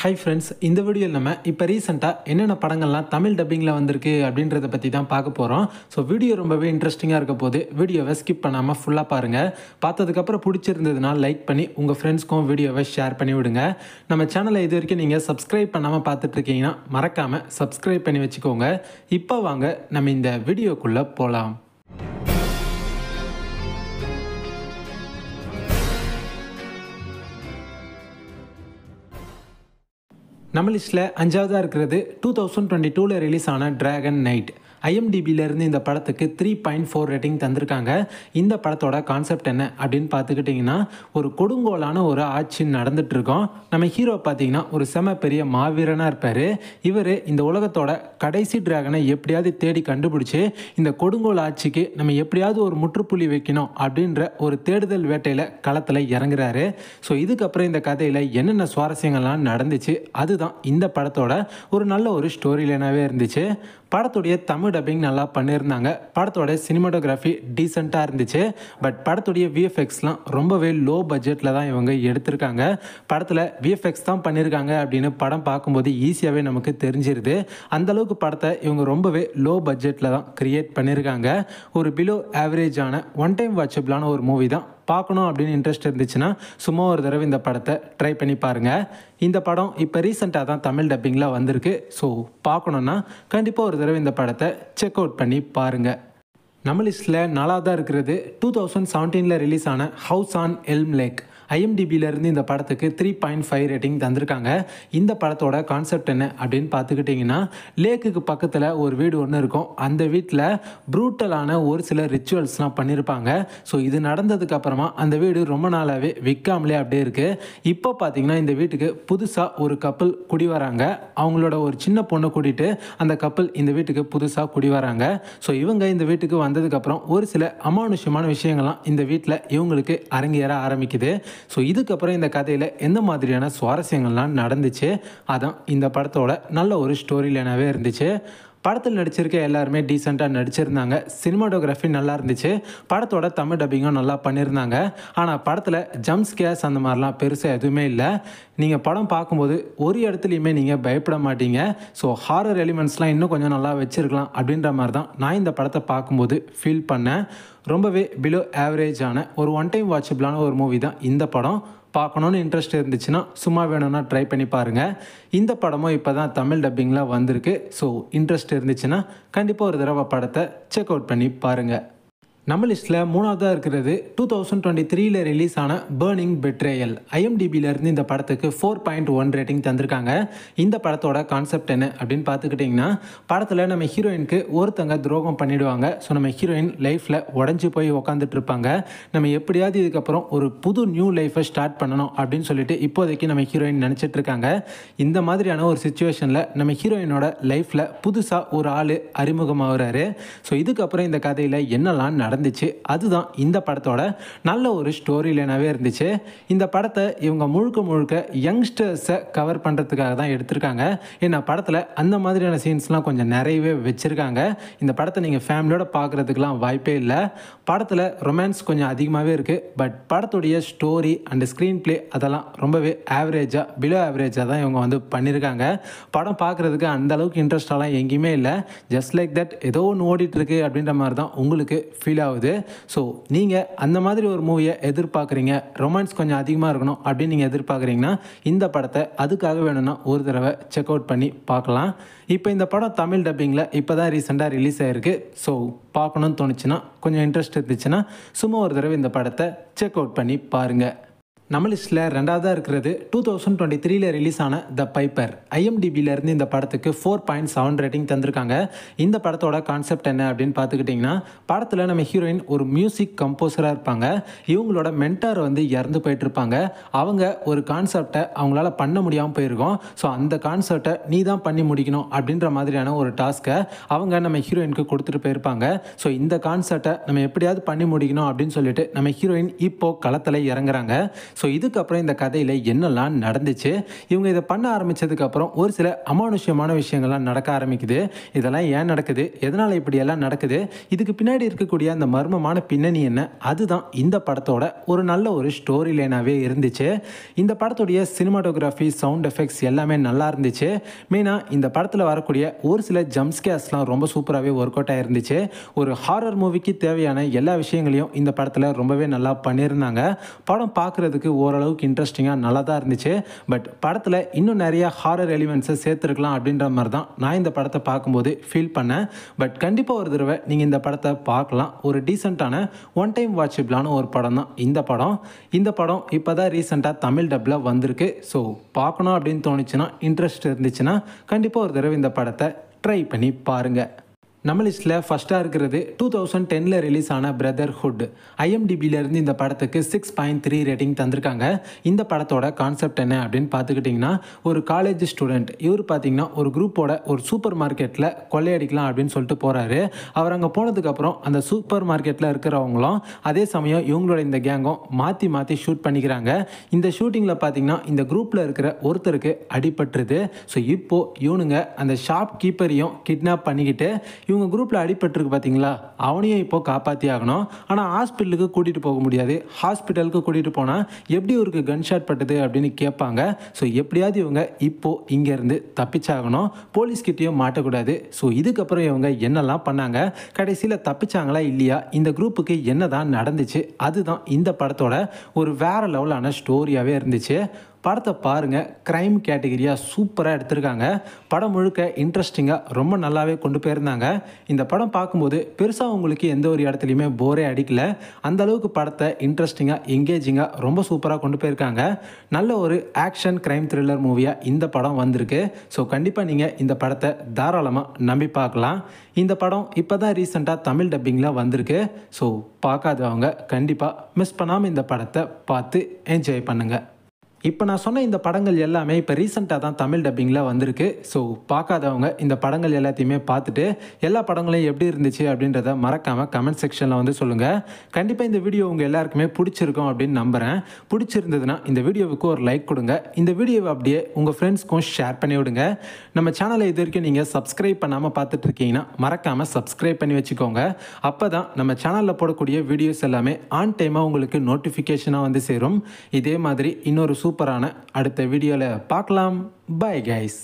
hi friends இந்த வீடியோவில் நம்ம இப்போ ரீசெண்டாக என்னென்ன படங்கள்லாம் தமிழ் டப்பிங்கில் வந்திருக்கு அப்படின்றத பற்றி தான் பார்க்க போகிறோம் ஸோ வீடியோ ரொம்பவே இன்ட்ரெஸ்டிங்காக இருக்க போது வீடியோவை ஸ்கிப் பண்ணாமல் ஃபுல்லாக பாருங்கள் பார்த்ததுக்கப்புறம் பிடிச்சிருந்ததுனால் லைக் பண்ணி உங்கள் ஃப்ரெண்ட்ஸ்க்கும் வீடியோவை ஷேர் பண்ணி விடுங்க நம்ம சேனலை இது வரைக்கும் நீங்கள் சப்ஸ்கிரைப் பண்ணாமல் பார்த்துட்ருக்கீங்கன்னா மறக்காமல் சப்ஸ்கிரைப் பண்ணி வச்சுக்கோங்க இப்போ வாங்க நம்ம இந்த வீடியோக்குள்ளே போகலாம் நம்ம லிஸ்ட்டில் அஞ்சாவதாக இருக்கிறது டூ தௌசண்ட் டுவெண்ட்டி டூவில் ரிலீஸ் ஆன ட்ராகன் நைட் ஐஎம்டிபியிலேருந்து இந்த படத்துக்கு த்ரீ பாயிண்ட் ஃபோர் ரேட்டிங் தந்திருக்காங்க இந்த படத்தோட கான்செப்ட் என்ன அப்படின்னு பார்த்துக்கிட்டிங்கன்னா ஒரு கொடுங்கோலான ஒரு ஆட்சி நடந்துகிட்ருக்கோம் நம்ம ஹீரோ பார்த்தீங்கன்னா ஒரு செம பெரிய மாவீரனாக இருப்பார் இவர் இந்த உலகத்தோட கடைசி ட்ராகனை எப்படியாவது தேடி கண்டுபிடிச்சி இந்த கொடுங்கோல் ஆட்சிக்கு நம்ம எப்படியாவது ஒரு முற்றுப்புள்ளி வைக்கணும் அப்படின்ற ஒரு தேடுதல் வேட்டையில் களத்தில் இறங்குறாரு ஸோ இதுக்கப்புறம் இந்த கதையில் என்னென்ன சுவாரஸ்யங்கள்லாம் நடந்துச்சு அதுதான் இந்த படத்தோட ஒரு நல்ல ஒரு ஸ்டோரி லைனாகவே இருந்துச்சு படத்துடைய தமிழ் டப்பிங் நல்லா பண்ணியிருந்தாங்க படத்தோட சினிமாட்டோகிராஃபி டீசெண்டாக இருந்துச்சு பட் படத்துடைய விஎஃப்எக்ஸ்லாம் ரொம்பவே லோ பட்ஜெட்டில் தான் இவங்க எடுத்திருக்காங்க படத்தில் விஎஃப்எக்ஸ் தான் பண்ணியிருக்காங்க அப்படின்னு படம் பார்க்கும்போது ஈஸியாகவே நமக்கு தெரிஞ்சிருது அந்தளவுக்கு படத்தை இவங்க ரொம்பவே லோ பட்ஜெட்டில் தான் க்ரியேட் பண்ணியிருக்காங்க ஒரு பிலோ ஆவரேஜான ஒன் டைம் வாட்சபிளான ஒரு மூவி தான் பார்க்கணும் அப்படின்னு இன்ட்ரெஸ்ட் இருந்துச்சுன்னா சும்மா ஒரு தடவை இந்த படத்தை ட்ரை பண்ணி பாருங்கள் இந்த படம் இப்போ ரீசெண்டாக தான் தமிழ் டப்பிங்கில் வந்திருக்கு ஸோ பார்க்கணுன்னா கண்டிப்பாக ஒரு தடவை இந்த படத்தை செக் அவுட் பண்ணி பாருங்கள் நம்ம லிஸ்ட்டில் நல்லா தான் இருக்கிறது டூ தௌசண்ட் செவன்டீனில் ரிலீஸ் ஆன ஹவுஸ் ஆன் எல்ம் லேக் ஐஎம்டிபியிலேருந்து இந்த படத்துக்கு த்ரீ பாயிண்ட் ஃபைவ் ரேட்டிங் தந்திருக்காங்க இந்த படத்தோட கான்செப்ட் என்ன அப்படின்னு பார்த்துக்கிட்டிங்கன்னா லேக்குக்கு பக்கத்தில் ஒரு வீடு ஒன்று இருக்கும் அந்த வீட்டில் ப்ரூட்டலான ஒரு சில ரிச்சுவல்ஸ்லாம் பண்ணியிருப்பாங்க ஸோ இது நடந்ததுக்கு அப்புறமா அந்த வீடு ரொம்ப நாளாகவே விற்காமலே அப்படியே இருக்குது இப்போ பார்த்தீங்கன்னா இந்த வீட்டுக்கு புதுசாக ஒரு கப்பல் குடி வராங்க அவங்களோட ஒரு சின்ன பொண்ணை கூட்டிகிட்டு அந்த கப்பல் இந்த வீட்டுக்கு புதுசாக குடி வராங்க ஸோ இவங்க இந்த வீட்டுக்கு வந்ததுக்கப்புறம் ஒரு சில அமானுஷ்யமான விஷயங்கள்லாம் இந்த வீட்டில் இவங்களுக்கு அரங்கேற ஆரம்பிக்குது ஸோ இதுக்கப்புறம் இந்த கதையில் எந்த மாதிரியான சுவாரஸ்யங்கள்லாம் நடந்துச்சு அதான் இந்த படத்தோட நல்ல ஒரு ஸ்டோரி லைனாகவே இருந்துச்சு படத்தில் நடிச்சிருக்க எல்லாருமே டீசெண்டாக நடிச்சிருந்தாங்க சினிமாட்டோகிராஃபி நல்லா இருந்துச்சு படத்தோட தமிழ் டப்பிங்கும் நல்லா பண்ணியிருந்தாங்க ஆனால் படத்தில் ஜம்ப்ஸ் கேஸ் அந்த மாதிரிலாம் பெருசாக எதுவுமே இல்லை நீங்கள் படம் பார்க்கும்போது ஒரு இடத்துலையுமே நீங்கள் பயப்பட மாட்டீங்க ஸோ ஹாரர் எலிமெண்ட்ஸ்லாம் இன்னும் கொஞ்சம் நல்லா வச்சுருக்கலாம் அப்படின்ற மாதிரி தான் நான் இந்த படத்தை பார்க்கும்போது ஃபீல் பண்ணேன் ரொம்பவே பிலோ ஆவரேஜான ஒரு ஒன் டைம் வாட்சபிளான ஒரு மூவி தான் இந்த படம் பார்க்கணுன்னு இன்ட்ரெஸ்ட் இருந்துச்சுன்னா சும்மா வேணும்னா ட்ரை பண்ணி பாருங்கள் இந்த படமும் இப்போ தான் தமிழ் டப்பிங்கில் வந்திருக்கு ஸோ இன்ட்ரெஸ்ட் இருந்துச்சுன்னா கண்டிப்பாக ஒரு தடவை படத்தை செக் அவுட் பண்ணி பாருங்கள் நம்ம லிஸ்ட்டில் மூணாவதாக இருக்கிறது டூ தௌசண்ட் டுவெண்ட்டி த்ரீல ரிலீஸ் ஆன பேர்னிங் பெட்ரேயல் ஐஎம்டிபியிலேருந்து இந்த படத்துக்கு ஃபோர் பாயிண்ட் ஒன் ரேட்டிங் தந்திருக்காங்க இந்த படத்தோட கான்செப்ட் என்ன அப்படின்னு பார்த்துக்கிட்டிங்கன்னா படத்தில் நம்ம ஹீரோயினுக்கு ஒருத்தங்க துரோகம் பண்ணிவிடுவாங்க ஸோ நம்ம ஹீரோயின் லைஃப்பில் உடஞ்சி போய் உக்காந்துட்டு இருப்பாங்க நம்ம எப்படியாவது இதுக்கப்புறம் ஒரு புது நியூ லைஃப்பை ஸ்டார்ட் பண்ணணும் அப்படின்னு சொல்லிட்டு இப்போதைக்கு நம்ம ஹீரோயின் நினச்சிட்டு இருக்காங்க இந்த மாதிரியான ஒரு சுச்சுவேஷனில் நம்ம ஹீரோயினோட லைஃப்பில் புதுசாக ஒரு ஆள் அறிமுகமாகிறாரு ஸோ இதுக்கப்புறம் இந்த கதையில் என்னெல்லாம் நடந்து நடந்துச்சு அதுதான் இந்த படத்தோட நல்ல ஒரு ஸ்டோரி லைனாகவே இருந்துச்சு இந்த படத்தை இவங்க முழுக்க முழுக்க யங்ஸ்டர்ஸை கவர் பண்ணுறதுக்காக தான் எடுத்திருக்காங்க ஏன்னா படத்தில் அந்த மாதிரியான சீன்ஸ்லாம் கொஞ்சம் நிறையவே வச்சுருக்காங்க இந்த படத்தை நீங்கள் ஃபேமிலியோட பார்க்குறதுக்கெலாம் வாய்ப்பே இல்லை படத்தில் ரொமான்ஸ் கொஞ்சம் அதிகமாகவே இருக்குது பட் படத்துடைய ஸ்டோரி அண்ட் ஸ்க்ரீன் ப்ளே அதெல்லாம் ரொம்பவே ஆவரேஜாக பிலோ ஆவரேஜாக தான் இவங்க வந்து பண்ணியிருக்காங்க படம் பார்க்குறதுக்கு அந்தளவுக்கு இன்ட்ரெஸ்டாலாம் எங்கேயுமே இல்லை ஜஸ்ட் லைக் தட் ஏதோ ஒன்று ஓடிட்டுருக்கு அப்படின்ற மாதிரி தான் உங்களுக்கு ஃபீல் ஆகும் ஆகுது ஸோ நீங்கள் அந்த மாதிரி ஒரு மூவியை எதிர்பார்க்குறீங்க ரொமான்ஸ் கொஞ்சம் அதிகமாக இருக்கணும் அப்படின்னு நீங்கள் எதிர்பார்க்குறீங்கன்னா இந்த படத்தை அதுக்காக வேணும்னா ஒரு தடவை செக் அவுட் பண்ணி பார்க்கலாம் இப்போ இந்த படம் தமிழ் டப்பிங்கில் இப்போ தான் ரீசெண்டாக ரிலீஸ் ஆகிருக்கு ஸோ பார்க்கணுன்னு தோணுச்சுன்னா கொஞ்சம் இன்ட்ரெஸ்ட் இருந்துச்சுன்னா சும்மா ஒரு தடவை இந்த படத்தை செக் அவுட் பண்ணி பாருங்கள் நம்ம லிஸ்ட்டில் ரெண்டாவதாக இருக்கிறது டூ தௌசண்ட் டுவெண்ட்டி த்ரீல ரிலீஸ் ஆன த பைப்பர் ஐஎம்டிபியிலேருந்து இந்த படத்துக்கு ஃபோர் பாயிண்ட் செவன் ரேட்டிங் தந்திருக்காங்க இந்த படத்தோட கான்செப்ட் என்ன அப்படின்னு பார்த்துக்கிட்டிங்கன்னா படத்தில் நம்ம ஹீரோயின் ஒரு மியூசிக் கம்போசராக இருப்பாங்க இவங்களோட மென்டார் வந்து இறந்து போயிட்டுருப்பாங்க அவங்க ஒரு கான்செப்டை அவங்களால பண்ண முடியாமல் போயிருக்கோம் ஸோ அந்த கான்செப்டை நீ தான் பண்ணி முடிக்கணும் அப்படின்ற மாதிரியான ஒரு டாஸ்க்கை அவங்க நம்ம ஹீரோயினுக்கு கொடுத்துட்டு போயிருப்பாங்க ஸோ இந்த கான்செப்டை நம்ம எப்படியாவது பண்ணி முடிக்கணும் அப்படின்னு சொல்லிட்டு நம்ம ஹீரோயின் இப்போ களத்தில் இறங்குறாங்க ஸோ இதுக்கப்புறம் இந்த கதையில் என்னெல்லாம் நடந்துச்சு இவங்க இதை பண்ண ஆரம்பித்ததுக்கப்புறம் ஒரு சில அமானுஷ்யமான விஷயங்கள்லாம் நடக்க ஆரம்பிக்குது இதெல்லாம் ஏன் நடக்குது எதனால் இப்படியெல்லாம் நடக்குது இதுக்கு பின்னாடி இருக்கக்கூடிய அந்த மர்மமான பின்னணி என்ன அதுதான் இந்த படத்தோட ஒரு நல்ல ஒரு ஸ்டோரி லைனாகவே இருந்துச்சு இந்த படத்துடைய சினிமாட்டோகிராஃபி சவுண்ட் எஃபெக்ட்ஸ் எல்லாமே நல்லா இருந்துச்சு மெயினாக இந்த படத்தில் வரக்கூடிய ஒரு சில ஜம்ஸ்கேஸ்லாம் ரொம்ப சூப்பராகவே ஒர்க் அவுட் ஆகிருந்துச்சு ஒரு ஹாரர் மூவிக்கு தேவையான எல்லா விஷயங்களையும் இந்த படத்தில் ரொம்பவே நல்லா பண்ணியிருந்தாங்க படம் பார்க்குறதுக்கு பார்க்குறதுக்கு ஓரளவுக்கு இன்ட்ரெஸ்டிங்காக நல்லா தான் இருந்துச்சு பட் படத்தில் இன்னும் நிறையா ஹாரர் எலிமெண்ட்ஸை சேர்த்துருக்கலாம் அப்படின்ற மாதிரி தான் நான் இந்த படத்தை பார்க்கும்போது ஃபீல் பண்ணேன் பட் கண்டிப்பாக ஒரு தடவை நீங்கள் இந்த படத்தை பார்க்கலாம் ஒரு டீசெண்டான ஒன் டைம் வாட்சிபிளான ஒரு படம் தான் இந்த படம் இந்த படம் இப்போ தான் ரீசெண்டாக தமிழ் டப்பில் வந்திருக்கு ஸோ பார்க்கணும் அப்படின்னு தோணுச்சுன்னா இன்ட்ரெஸ்ட் இருந்துச்சுன்னா கண்டிப்பாக ஒரு தடவை இந்த படத்தை ட்ரை பண்ணி பாருங்கள் நம்ம லிஸ்ட்டில் ஃபஸ்ட்டாக இருக்கிறது டூ தௌசண்ட் டெனில் ரிலீஸ் ஆன பிரதர்ஹுட் ஐஎம்டிபியிலேருந்து இந்த படத்துக்கு சிக்ஸ் பாயிண்ட் த்ரீ ரேட்டிங் தந்திருக்காங்க இந்த படத்தோட கான்செப்ட் என்ன அப்படின்னு பார்த்துக்கிட்டிங்கன்னா ஒரு காலேஜ் ஸ்டூடெண்ட் இவர் பார்த்தீங்கன்னா ஒரு குரூப்போட ஒரு சூப்பர் மார்க்கெட்டில் கொள்ளையடிக்கலாம் அப்படின்னு சொல்லிட்டு போகிறாரு அவர் அங்கே போனதுக்கப்புறம் அந்த சூப்பர் மார்க்கெட்டில் இருக்கிறவங்களும் அதே சமயம் இவங்களோட இந்த கேங்கும் மாற்றி மாற்றி ஷூட் பண்ணிக்கிறாங்க இந்த ஷூட்டிங்கில் பார்த்தீங்கன்னா இந்த குரூப்பில் இருக்கிற ஒருத்தருக்கு அடிபட்டுருது ஸோ இப்போது இவனுங்க அந்த ஷாப் கீப்பரையும் கிட்னாப் பண்ணிக்கிட்டு இவங்க இவங்க குரூப்பில் அடிபட்டிருக்கு பார்த்தீங்களா அவனையும் இப்போது காப்பாற்றி ஆகணும் ஆனால் ஹாஸ்பிட்டலுக்கு கூட்டிகிட்டு போக முடியாது ஹாஸ்பிட்டலுக்கு கூட்டிகிட்டு போனால் எப்படி இவருக்கு கன் ஷாட் பட்டது அப்படின்னு கேட்பாங்க ஸோ எப்படியாவது இவங்க இப்போது இங்கேருந்து தப்பிச்சாகணும் போலீஸ்கிட்டையும் மாட்டக்கூடாது ஸோ இதுக்கப்புறம் இவங்க என்னெல்லாம் பண்ணாங்க கடைசியில் தப்பிச்சாங்களா இல்லையா இந்த குரூப்புக்கு என்ன தான் நடந்துச்சு அதுதான் இந்த படத்தோட ஒரு வேறு லெவலான ஸ்டோரியாகவே இருந்துச்சு படத்தை பாருங்கள் க்ரைம் கேட்டகிரியாக சூப்பராக எடுத்திருக்காங்க படம் முழுக்க இன்ட்ரெஸ்டிங்காக ரொம்ப நல்லாவே கொண்டு போயிருந்தாங்க இந்த படம் பார்க்கும்போது பெருசாக உங்களுக்கு எந்த ஒரு இடத்துலையுமே போரே அடிக்கல அந்தளவுக்கு படத்தை இன்ட்ரெஸ்டிங்காக எங்கேஜிங்காக ரொம்ப சூப்பராக கொண்டு போயிருக்காங்க நல்ல ஒரு ஆக்ஷன் க்ரைம் த்ரில்லர் மூவியாக இந்த படம் வந்திருக்கு ஸோ கண்டிப்பாக நீங்கள் இந்த படத்தை தாராளமாக நம்பி பார்க்கலாம் இந்த படம் இப்போ தான் ரீசெண்டாக தமிழ் டப்பிங்கில் வந்திருக்கு ஸோ பார்க்காதவங்க கண்டிப்பாக மிஸ் பண்ணாமல் இந்த படத்தை பார்த்து என்ஜாய் பண்ணுங்கள் இப்போ நான் சொன்ன இந்த படங்கள் எல்லாமே இப்போ ரீசெண்டாக தான் தமிழ் டப்பிங்கில் வந்திருக்கு ஸோ பார்க்காதவங்க இந்த படங்கள் எல்லாத்தையுமே பார்த்துட்டு எல்லா படங்களையும் எப்படி இருந்துச்சு அப்படின்றத மறக்காமல் கமெண்ட் செக்ஷனில் வந்து சொல்லுங்கள் கண்டிப்பாக இந்த வீடியோ உங்கள் எல்லாருக்குமே பிடிச்சிருக்கும் அப்படின்னு நம்புகிறேன் பிடிச்சிருந்ததுன்னா இந்த வீடியோவுக்கு ஒரு லைக் கொடுங்க இந்த வீடியோவை அப்படியே உங்கள் ஃப்ரெண்ட்ஸ்க்கும் ஷேர் பண்ணி விடுங்க நம்ம சேனலை இது வரைக்கும் நீங்கள் சப்ஸ்கிரைப் பண்ணாமல் பார்த்துட்டு இருக்கீங்கன்னா மறக்காமல் சப்ஸ்கிரைப் பண்ணி வச்சுக்கோங்க அப்போ தான் நம்ம சேனலில் போடக்கூடிய வீடியோஸ் எல்லாமே ஆன் டைமாக உங்களுக்கு நோட்டிஃபிகேஷனாக வந்து சேரும் இதே மாதிரி இன்னொரு சூப்பரான அடுத்த வீடியோவில் பார்க்கலாம் பாய் கைஸ்